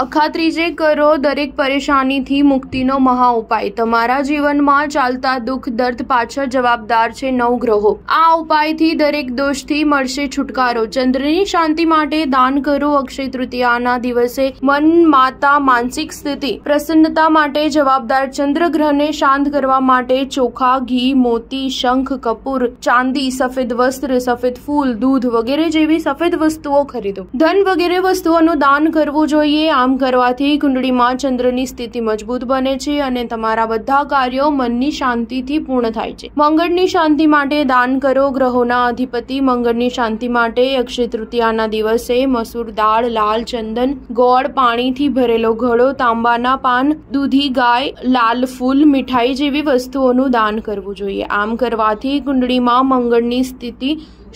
અખાત્રી જે કરો દરેક પરેશાનીથી મુક્તિનો મહા ઉપાય તમારા જીવનમાં ચાલતા દુઃખ દર્દ પાછળ જવાબદાર છે નવ ગ્રહો આ ઉપાયથી દરેક દોષથી મળશે છુટકારો ચંદ્રની શાંતિ માટે દાન કરો અક્ષય તૃતીયાના દિવસે મન માતા માનસિક સ્થિતિ પ્રસન્નતા માટે જવાબદાર ચંદ્ર ગ્રહને શાંત કરવા માટે ચોખા ઘી મોતી શંખ કપૂર ચાંદી સફેદ વસ્ત્ર સફેદ ફૂલ દૂધ વગેરે જેવી સફેદ વસ્તુઓ ખરીદો ધન વગેરે વસ્તુઓનું દાન કરવું જોઈએ આમ આમ કરવાથી કુંડળીમાં ચંદ્રની સ્થિતિ મજબૂત બને છે અને તમારા બધા કાર્યો મનની શાંતિથી પૂર્ણ થાય છે મંગળની શાંતિ માટે દાન કરો ગ્રહોના અધિપતિ મંગળની શાંતિ માટે અક્ષય તૃતીયાના દિવસે મસૂર દાળ લાલ ચંદન ગોળ પાણીથી ભરેલો ઘડો તાંબાના પાન દૂધી ગાય લાલ ફૂલ મીઠાઈ જેવી વસ્તુઓનું દાન કરવું જોઈએ આમ કરવાથી કુંડળીમાં મંગળની સ્થિતિ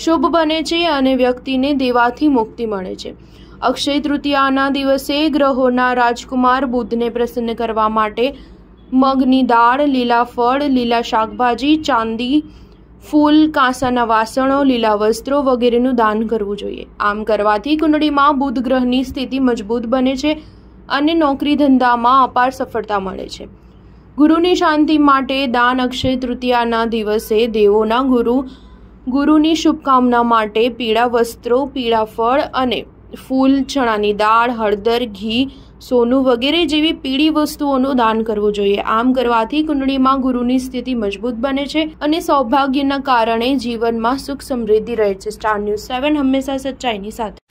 શુભ બને છે અને વ્યક્તિને દેવાથી મુક્તિ મળે છે અક્ષય તૃતીયાના દિવસે ગ્રહોના રાજકુમાર બુદ્ધને પ્રસન્ન કરવા માટે મગની દાળ લીલા ફળ લીલા શાકભાજી ચાંદી ફૂલ કાંસાના વાસણો લીલા વસ્ત્રો વગેરેનું દાન કરવું જોઈએ આમ કરવાથી કુંડળીમાં બુધ ગ્રહની સ્થિતિ મજબૂત બને છે અને નોકરી ધંધામાં અપાર સફળતા મળે છે ગુરુની શાંતિ માટે દાન અક્ષય તૃતીયાના દિવસે દેવોના ગુરુ ગુરુની શુભકામના માટે પીળા વસ્ત્રો પીળા ફળ અને ફૂલ ચણાની દાળ હળદર ઘી સોનું વગેરે જેવી પીળી વસ્તુઓનું દાન કરવું જોઈએ આમ કરવાથી કુંડળીમાં ગુરુની સ્થિતિ મજબૂત બને છે અને સૌભાગ્યના કારણે જીવનમાં સુખ સમૃદ્ધિ રહે છે સ્ટાર ન્યૂઝ સેવન હંમેશા સચ્ચાઈની સાથે